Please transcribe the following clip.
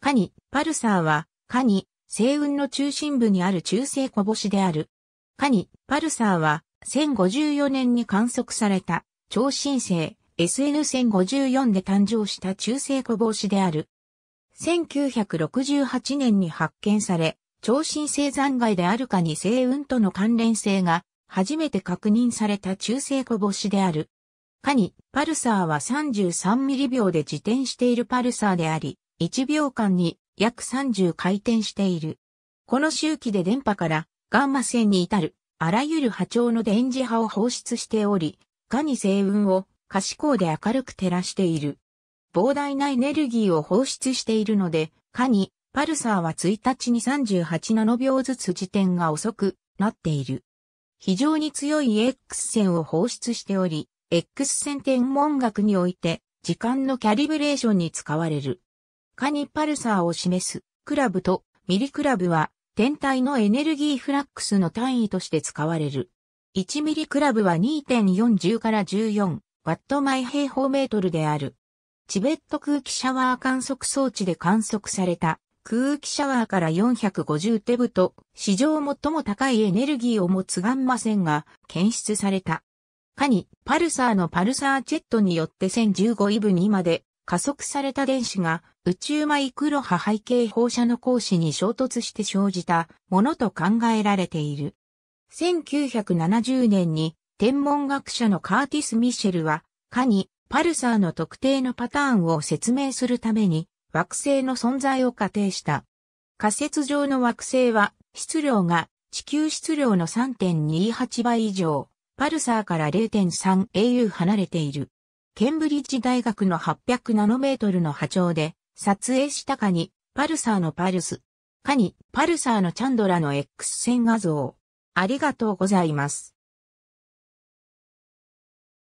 カニ、パルサーは、カニ、星雲の中心部にある中性小星である。カニ、パルサーは、1054年に観測された、超新星、SN1054 で誕生した中性小星である。1968年に発見され、超新星残骸であるかに星雲との関連性が初めて確認された中性小星である。カニ、パルサーは3 3ミリ秒で自転しているパルサーであり、1秒間に約30回転している。この周期で電波からガンマ線に至るあらゆる波長の電磁波を放出しており、かに星雲を可視光で明るく照らしている。膨大なエネルギーを放出しているので、かにパルサーは1日に38ナノ秒ずつ時点が遅くなっている。非常に強い X 線を放出しており、X 線天文学において時間のキャリブレーションに使われる。かにパルサーを示すクラブとミリクラブは天体のエネルギーフラックスの単位として使われる。1ミリクラブは2.40から14ワット毎平方メートルである。チベット空気シャワー観測装置で観測された空気シャワーから450テブと史上最も高いエネルギーを持つガンマ線が検出された。かに、パルサーのパルサーチェットによって1015イブにまで加速された電子が宇宙マイクロ波背景放射の光子に衝突して生じたものと考えられている。1970年に天文学者のカーティス・ミシェルは、かにパルサーの特定のパターンを説明するために惑星の存在を仮定した。仮説上の惑星は質量が地球質量の3.28倍以上、パルサーから 0.3au 離れている。ケンブリッジ大学の800ナノメートルの波長で撮影したかに、パルサーのパルス。かに、パルサーのチャンドラの X 線画像。ありがとうございます。